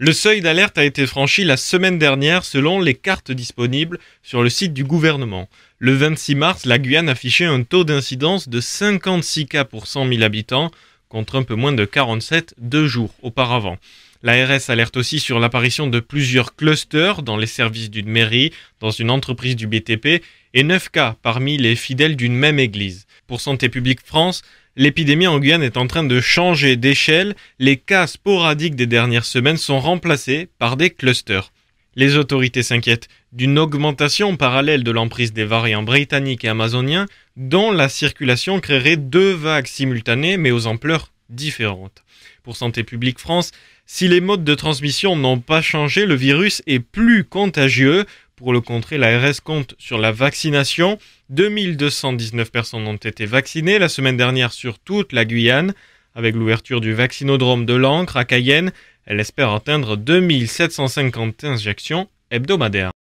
Le seuil d'alerte a été franchi la semaine dernière selon les cartes disponibles sur le site du gouvernement. Le 26 mars, la Guyane affichait un taux d'incidence de 56 cas pour 100 000 habitants contre un peu moins de 47 deux jours auparavant. L'ARS alerte aussi sur l'apparition de plusieurs clusters dans les services d'une mairie, dans une entreprise du BTP et 9 cas parmi les fidèles d'une même église. Pour Santé publique France, l'épidémie en Guyane est en train de changer d'échelle, les cas sporadiques des dernières semaines sont remplacés par des clusters. Les autorités s'inquiètent d'une augmentation parallèle de l'emprise des variants britanniques et amazoniens, dont la circulation créerait deux vagues simultanées mais aux ampleurs différentes. Pour Santé publique France, si les modes de transmission n'ont pas changé, le virus est plus contagieux. Pour le contrer, la RS compte sur la vaccination. 2219 personnes ont été vaccinées la semaine dernière sur toute la Guyane. Avec l'ouverture du vaccinodrome de l'Ancre à Cayenne, elle espère atteindre 2750 injections hebdomadaires.